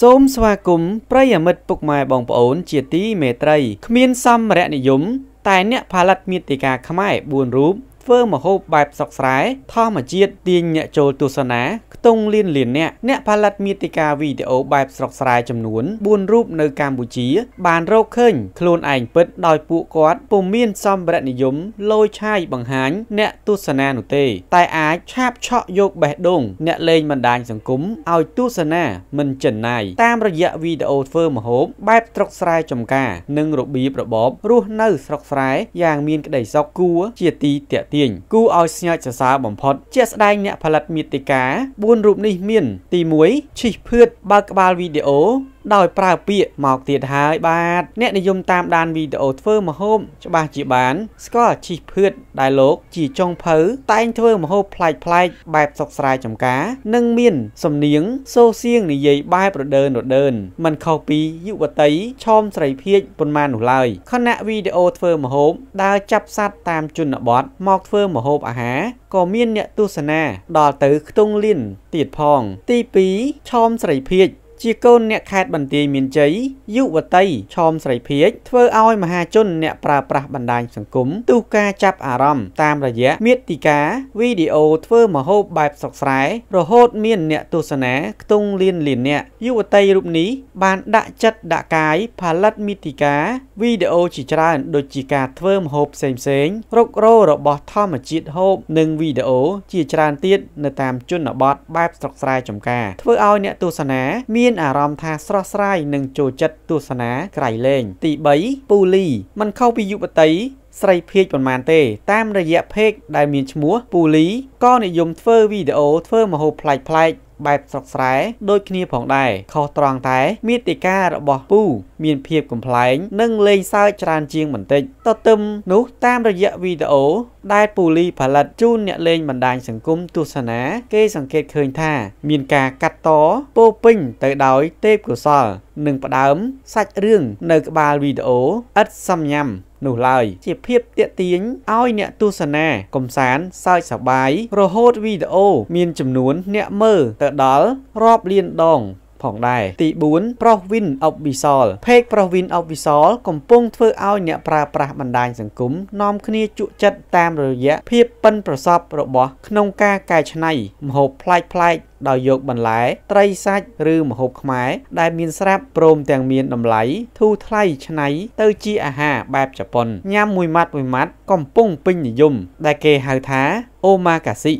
សូមស្វាគមន៍ប្រិយមិត្តពុកម៉ែបងប្អូនជាទីមេត្រីគ្មានសម្ភារៈនិយមតែអ្នកផលិតមេតិកាខ្មែរ4រូបធ្វើមហូបបែបសុកស្រែធម្មជាតិទាញអ្នកចូលទស្សនាខ្ទង់លានលានអ្នកអ្នកផលិតមាតិកាវីដេអូបែបស្រុកស្រែចំនួន4រូបនៅកម្ពុជាបានរកឃើញខ្លួនឯងពិតដោយពួកគាត់ពុំមានសម្ភារៈនិយមលោយឆាយបង្ហាញអ្នកទស្សនានោះទេតែអាចឆាបឆក់យកបេះដូងអ្នកលេងបណ្ដាញសង្គមឲ្យទស្សនាមិនចិនណាយតាមរយៈវីដេអូធ្វើមហូបបែបស្រុកស្រែចំការ និងរបៀបរបបរស់នៅ ស្រុកស្រែយ៉ាងមានក្តីសុខគួរជាទីទាក់ទាញគូឲ្យស្ញើចសរសើរបំផុតជាស្ដែងអ្នកផលិតមេតិកា4រូបនេះ មាន ទី1ឈិះភឿតបើកក្បាលវីដេអូដោយប្រើពាក្យមកទៀតហើយបាទអ្នកនិយមតាមដានវីដេអូធ្វើម្ហូបច្បាស់ជាបានស្គាល់អាជីពភឿតដែលលោកជាចុងភៅតែងធ្វើម្ហូបប្លែកប្លែកបែបសុកស្រែចំការនិងមានសំនៀងសូសៀងនិយាយបែបរដើនរដើនមិនខុសពីយុវតីឆោមស្រីភៀចប៉ុន្មាននោះឡើយខណៈវីដេអូធ្វើម្ហូបដើរចាប់សัตว์តាមជនបទមកធ្វើម្ហូបអាហារក៏មានអ្នកទស្សនា ដល់ទៅខ្ទង់លៀនទៀតផង ទី2ឆោមស្រីភៀចជាកូនអ្នកខេត្តបន្ទាយមានជ័យយុវតីឆោមស្រីភៀកធ្វើឲ្យមហាជនអ្នកប្រើប្រាស់បណ្ដាញសង្គមទូការចាប់អារម្មណ៍តាមរយៈមេតិកាវីដេអូធ្វើមហូបបែបស្រុកស្រែរហូត មានអ្នកទស្សនាខ្ទង់លានលានអ្នកយុវតីរូបនេះបានដាក់ចិត្តដាក់កាយផលិតមេតិកាវីដេអូជាច្រើនដូចជាការធ្វើម្ហូបផ្សេងៗរុករោរបស់ធម្មជាតិហូបនិងវីដេអូជាច្រើនទៀតនៅតាមជនបទបែបស្រុកស្រែចំការធ្វើឲ្យអ្នកទស្សនាមានអារម្មណ៍ថាស្រស់ស្រាយនិងចូលចិត្តទស្សនាក្រៃលែងទី3ពូលីមិនខុសពីយុវតីស្រីភេកប៉ុន្មានទេតាមរយៈเพจដែលមានឈ្មោះពូលីក៏និយមធ្វើវីដេអូធ្វើមហូបប្លែកៗបែបស្រុកស្រែដូចគ្នាផងដែរខុសត្រង់តែមាតិការបស់ពូមានភាពកំ pl ែងនិងលេងសើចច្រើនជាងបន្តិចទទឹមនោះតាមរយៈវីដេអូ ដែលពូលីផលិតជូនអ្នកលេងបណ្ដាញសង្គមទស្សនាគេសង្កេតឃើញថាមានការកាត់តពោពេញទៅដោយទេពកុសល និងផ្ដើម សាច់រឿងនៅក្បាលវីដេអូឥតសំញាំនោះឡើយជាភាពទាក់ទាញឲ្យ អ្នកទស្សនា កំសាន្តសើចសប្បាយរហូតវីដេអូមាន ចំនួន អ្នកមើលទៅដល់រាប់លានដងផងដែរទី4ប្រុស Win of Visol เพจប្រុស Win of Visol កំពុងធ្វើឲ្យអ្នកប្រើប្រាស់បណ្ដាញសង្គមនាំគ្នាជក់ចិត្តតាមរយៈភាពប៉ិនប្រសប់របស់ក្នុងការកែច្នៃម្ហូបប្លែកប្លែកដោយយកបន្លែត្រីសាច់ឬម្ហូបខ្មែរដែលមានស្រាប់ព្រមទាំងមានតម្លៃធូរថ្លៃឆ្នៃទៅជាអាហារបែបជប៉ុនញ៉ាំមួយម៉ាត់មួយម៉ាត់កំពុងពេញនិយមដែលគេហៅថាអូម៉ាកាស៊ី